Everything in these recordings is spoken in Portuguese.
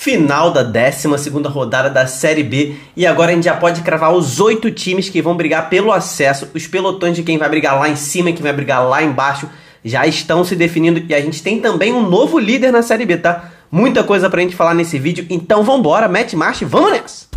Final da 12 rodada da Série B e agora a gente já pode cravar os oito times que vão brigar pelo acesso, os pelotões de quem vai brigar lá em cima e quem vai brigar lá embaixo já estão se definindo e a gente tem também um novo líder na Série B, tá? Muita coisa pra gente falar nesse vídeo, então vambora, mete marcha e vamos nessa!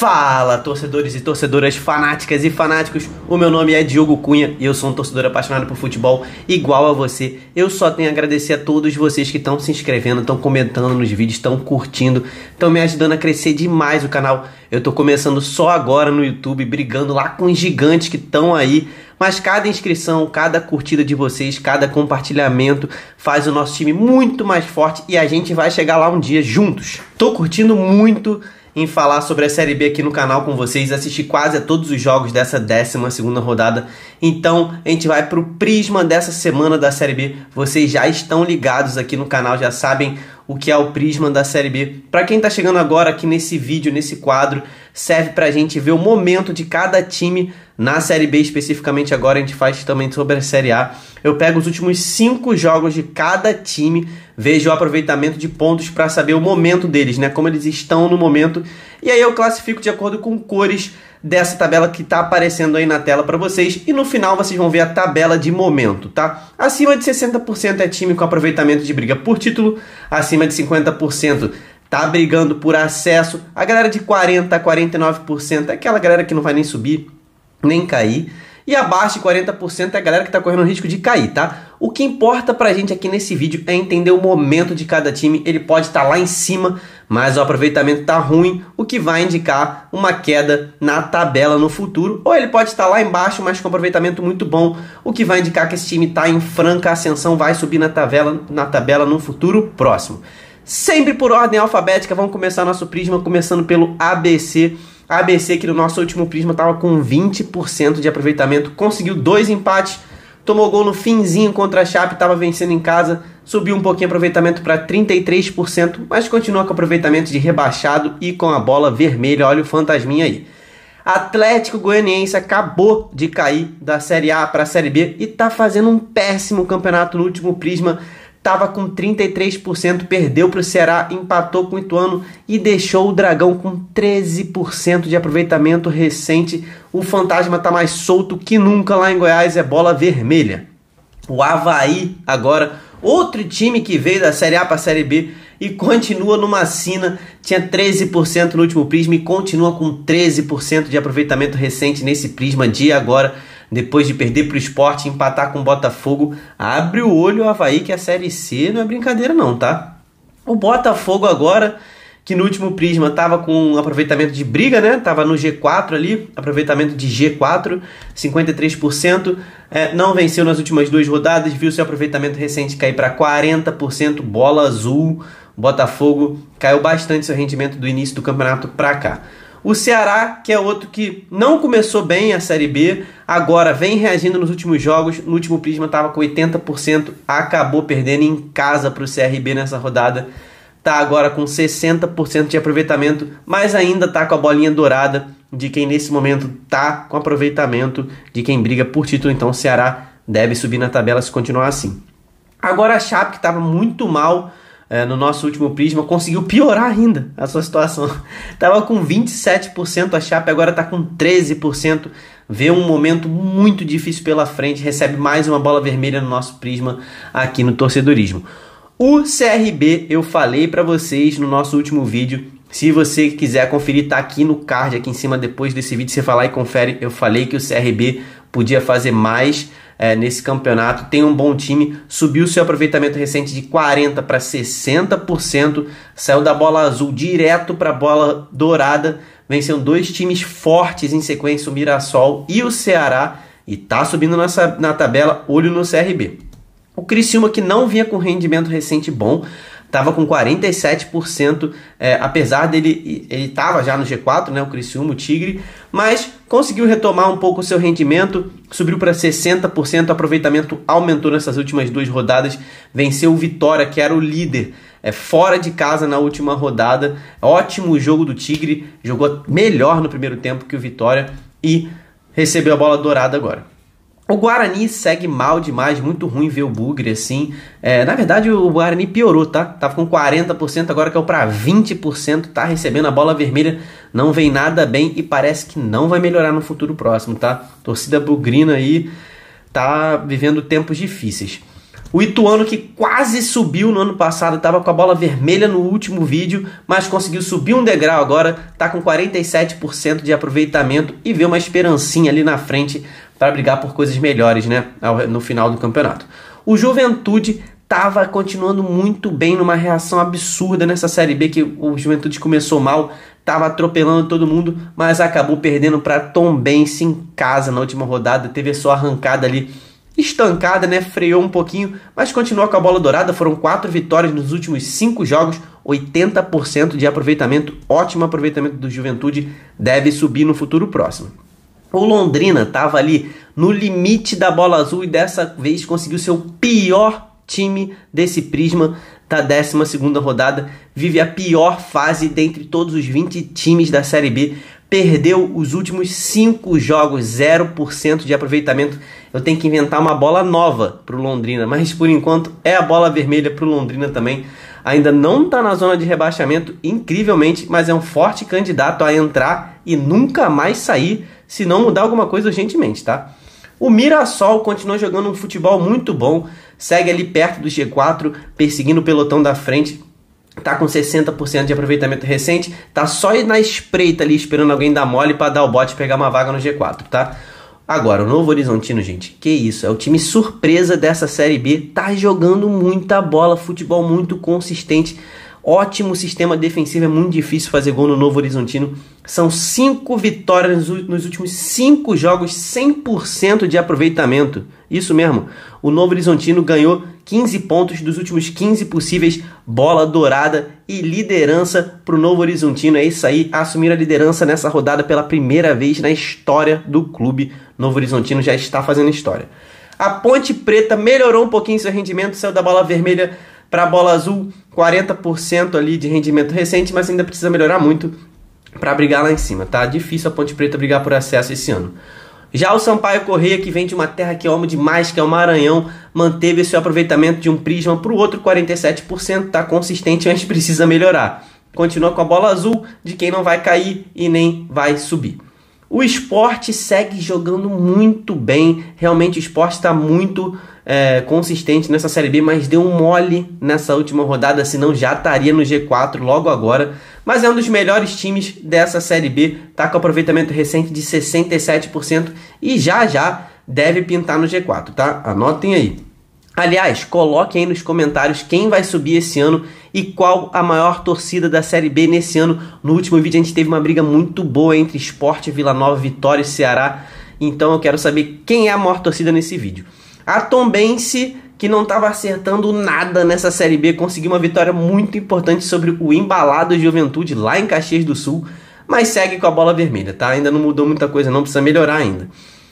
Fala, torcedores e torcedoras, fanáticas e fanáticos. O meu nome é Diogo Cunha e eu sou um torcedor apaixonado por futebol, igual a você. Eu só tenho a agradecer a todos vocês que estão se inscrevendo, estão comentando nos vídeos, estão curtindo, estão me ajudando a crescer demais o canal. Eu tô começando só agora no YouTube, brigando lá com os gigantes que estão aí mas cada inscrição, cada curtida de vocês, cada compartilhamento faz o nosso time muito mais forte e a gente vai chegar lá um dia juntos. Tô curtindo muito em falar sobre a Série B aqui no canal com vocês, assisti quase a todos os jogos dessa 12 rodada. Então a gente vai para o prisma dessa semana da Série B. Vocês já estão ligados aqui no canal, já sabem o que é o prisma da Série B. Para quem está chegando agora aqui nesse vídeo, nesse quadro, serve para a gente ver o momento de cada time na Série B especificamente. Agora a gente faz também sobre a Série A. Eu pego os últimos cinco jogos de cada time, vejo o aproveitamento de pontos para saber o momento deles, né? Como eles estão no momento. E aí eu classifico de acordo com cores dessa tabela que está aparecendo aí na tela para vocês e no final vocês vão ver a tabela de momento, tá? Acima de 60% é time com aproveitamento de briga por título, acima de 50% tá brigando por acesso, a galera de 40 a 49% é aquela galera que não vai nem subir, nem cair. E abaixo de 40% é a galera que está correndo risco de cair, tá? O que importa pra gente aqui nesse vídeo é entender o momento de cada time. Ele pode estar tá lá em cima, mas o aproveitamento está ruim, o que vai indicar uma queda na tabela no futuro. Ou ele pode estar lá embaixo, mas com aproveitamento muito bom, o que vai indicar que esse time está em franca ascensão, vai subir na tabela, na tabela no futuro próximo. Sempre por ordem alfabética, vamos começar nosso prisma começando pelo ABC. ABC que no nosso último prisma estava com 20% de aproveitamento, conseguiu dois empates tomou gol no finzinho contra a Chape, estava vencendo em casa, subiu um pouquinho o aproveitamento para 33%, mas continua com aproveitamento de rebaixado e com a bola vermelha, olha o fantasminha aí. Atlético Goianiense acabou de cair da Série A para a Série B e está fazendo um péssimo campeonato no último prisma estava com 33%, perdeu para o Ceará, empatou com o Ituano e deixou o Dragão com 13% de aproveitamento recente. O fantasma está mais solto que nunca lá em Goiás, é bola vermelha. O Havaí agora, outro time que veio da Série A para a Série B e continua numa sina, tinha 13% no último prisma e continua com 13% de aproveitamento recente nesse prisma de agora depois de perder para o esporte e empatar com o Botafogo, abre o olho o Havaí que a Série C não é brincadeira não, tá? O Botafogo agora, que no último prisma estava com um aproveitamento de briga, né? Tava no G4 ali, aproveitamento de G4, 53%. É, não venceu nas últimas duas rodadas, viu seu aproveitamento recente cair para 40%, bola azul. Botafogo caiu bastante seu rendimento do início do campeonato para cá. O Ceará, que é outro que não começou bem a Série B, agora vem reagindo nos últimos jogos. No último Prisma estava com 80%, acabou perdendo em casa para o CRB nessa rodada. Está agora com 60% de aproveitamento, mas ainda está com a bolinha dourada de quem nesse momento está com aproveitamento de quem briga por título. Então o Ceará deve subir na tabela se continuar assim. Agora a Chape, que estava muito mal é, no nosso último prisma, conseguiu piorar ainda a sua situação. Tava com 27% a Chape, agora está com 13%. Vê um momento muito difícil pela frente, recebe mais uma bola vermelha no nosso prisma aqui no torcedorismo. O CRB, eu falei para vocês no nosso último vídeo. Se você quiser conferir, tá aqui no card, aqui em cima, depois desse vídeo, você vai lá e confere. Eu falei que o CRB podia fazer mais é, nesse campeonato, tem um bom time, subiu seu aproveitamento recente de 40% para 60%, saiu da bola azul direto para a bola dourada, venceu dois times fortes em sequência, o Mirassol e o Ceará, e tá subindo nessa, na tabela, olho no CRB. O Criciúma que não vinha com rendimento recente bom, estava com 47%, é, apesar dele ele estava já no G4, né, o Criciúma, o Tigre, mas conseguiu retomar um pouco o seu rendimento, subiu para 60%, o aproveitamento aumentou nessas últimas duas rodadas, venceu o Vitória, que era o líder é, fora de casa na última rodada. Ótimo jogo do Tigre, jogou melhor no primeiro tempo que o Vitória e recebeu a bola dourada agora. O Guarani segue mal demais, muito ruim ver o Bugre assim. É, na verdade, o Guarani piorou, tá? Tava com 40%, agora caiu para 20%, tá recebendo a bola vermelha, não vem nada bem e parece que não vai melhorar no futuro próximo, tá? Torcida bugrina aí tá vivendo tempos difíceis. O Ituano que quase subiu no ano passado, estava com a bola vermelha no último vídeo, mas conseguiu subir um degrau agora, tá com 47% de aproveitamento e vê uma esperancinha ali na frente para brigar por coisas melhores né, no final do campeonato. O Juventude estava continuando muito bem numa reação absurda nessa Série B, que o Juventude começou mal, estava atropelando todo mundo, mas acabou perdendo para Tombense em casa na última rodada, teve a sua arrancada ali estancada, né? Freou um pouquinho, mas continuou com a bola dourada. Foram quatro vitórias nos últimos cinco jogos, 80% de aproveitamento, ótimo aproveitamento do Juventude, deve subir no futuro próximo. O Londrina estava ali no limite da bola azul e dessa vez conseguiu seu pior time desse prisma da 12 rodada. Vive a pior fase dentre todos os 20 times da Série B. Perdeu os últimos 5 jogos, 0% de aproveitamento. Eu tenho que inventar uma bola nova para o Londrina, mas por enquanto é a bola vermelha para o Londrina também. Ainda não está na zona de rebaixamento, incrivelmente, mas é um forte candidato a entrar e nunca mais sair se não mudar alguma coisa urgentemente, tá? O Mirassol continua jogando um futebol muito bom, segue ali perto do G4, perseguindo o pelotão da frente. Tá com 60% de aproveitamento recente, tá só na espreita ali esperando alguém dar mole para dar o bote e pegar uma vaga no G4, tá? Agora, o Novo Horizontino, gente, que isso, é o time surpresa dessa Série B, tá jogando muita bola, futebol muito consistente Ótimo sistema defensivo, é muito difícil fazer gol no Novo Horizontino. São cinco vitórias nos últimos cinco jogos, 100% de aproveitamento. Isso mesmo. O Novo Horizontino ganhou 15 pontos dos últimos 15 possíveis, bola dourada e liderança para o Novo Horizontino. É isso aí, assumir a liderança nessa rodada pela primeira vez na história do clube. Novo Horizontino já está fazendo história. A Ponte Preta melhorou um pouquinho seu rendimento, saiu da bola vermelha para a bola azul, 40% ali de rendimento recente, mas ainda precisa melhorar muito para brigar lá em cima, tá? Difícil a Ponte Preta brigar por acesso esse ano. Já o Sampaio Correia, que vem de uma terra que eu amo demais, que é o Maranhão, manteve seu aproveitamento de um prisma para o outro 47%, tá consistente, mas precisa melhorar. Continua com a bola azul de quem não vai cair e nem vai subir. O esporte segue jogando muito bem, realmente o esporte está muito é, consistente nessa Série B, mas deu um mole nessa última rodada, senão já estaria no G4 logo agora. Mas é um dos melhores times dessa Série B, tá com aproveitamento recente de 67% e já já deve pintar no G4, tá? Anotem aí. Aliás, coloquem aí nos comentários quem vai subir esse ano e qual a maior torcida da Série B nesse ano. No último vídeo a gente teve uma briga muito boa entre Esporte, Vila Nova, Vitória e Ceará. Então eu quero saber quem é a maior torcida nesse vídeo. A Tombense, que não estava acertando nada nessa Série B, conseguiu uma vitória muito importante sobre o embalado Juventude lá em Caxias do Sul, mas segue com a bola vermelha, tá? Ainda não mudou muita coisa, não precisa melhorar ainda.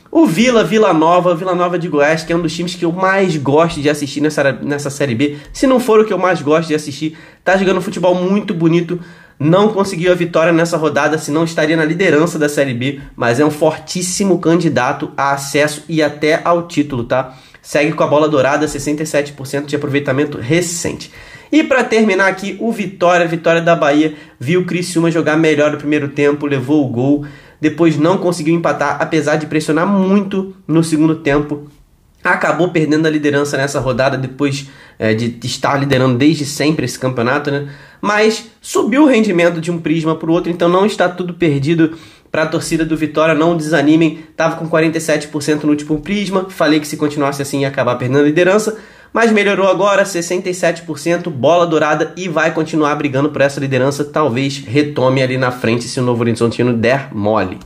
O Vila, Vila Nova, Vila Nova de Goiás, que é um dos times que eu mais gosto de assistir nessa, nessa Série B, se não for o que eu mais gosto de assistir, tá jogando futebol muito bonito, não conseguiu a vitória nessa rodada, senão estaria na liderança da Série B, mas é um fortíssimo candidato a acesso e até ao título, tá? segue com a bola dourada, 67% de aproveitamento recente. E para terminar aqui, o Vitória, vitória da Bahia, viu o Criciúma jogar melhor no primeiro tempo, levou o gol, depois não conseguiu empatar, apesar de pressionar muito no segundo tempo. Acabou perdendo a liderança nessa rodada depois é, de estar liderando desde sempre esse campeonato, né? Mas subiu o rendimento de um prisma para o outro, então não está tudo perdido para a torcida do Vitória, não desanimem. estava com 47% no último prisma. Falei que se continuasse assim ia acabar perdendo a liderança, mas melhorou agora, 67%, bola dourada e vai continuar brigando por essa liderança, talvez retome ali na frente se o Novo Horizontino der mole.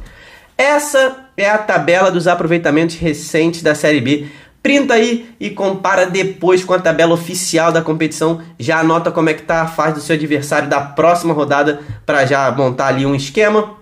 Essa é a tabela dos aproveitamentos recentes da Série B. Printa aí e compara depois com a tabela oficial da competição. Já anota como é que tá a fase do seu adversário da próxima rodada para já montar ali um esquema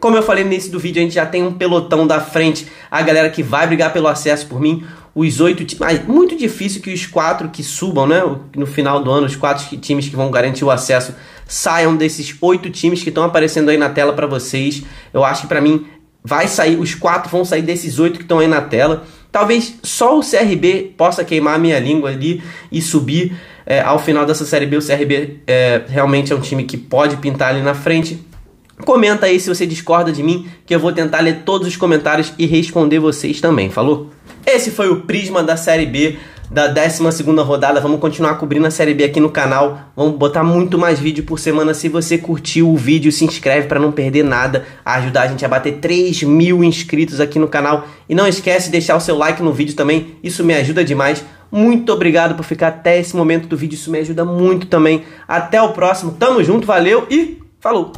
como eu falei no início do vídeo, a gente já tem um pelotão da frente, a galera que vai brigar pelo acesso por mim. Os oito times. Ah, muito difícil que os quatro que subam, né? No final do ano, os quatro times que vão garantir o acesso saiam desses oito times que estão aparecendo aí na tela para vocês. Eu acho que para mim vai sair, os quatro vão sair desses oito que estão aí na tela. Talvez só o CRB possa queimar a minha língua ali e subir é, ao final dessa Série B. O CRB é, realmente é um time que pode pintar ali na frente. Comenta aí se você discorda de mim, que eu vou tentar ler todos os comentários e responder vocês também, falou? Esse foi o Prisma da Série B da 12 rodada. Vamos continuar cobrindo a Série B aqui no canal. Vamos botar muito mais vídeo por semana. Se você curtiu o vídeo, se inscreve para não perder nada. Ajudar a gente a bater 3 mil inscritos aqui no canal. E não esquece de deixar o seu like no vídeo também. Isso me ajuda demais. Muito obrigado por ficar até esse momento do vídeo. Isso me ajuda muito também. Até o próximo. Tamo junto, valeu e falou!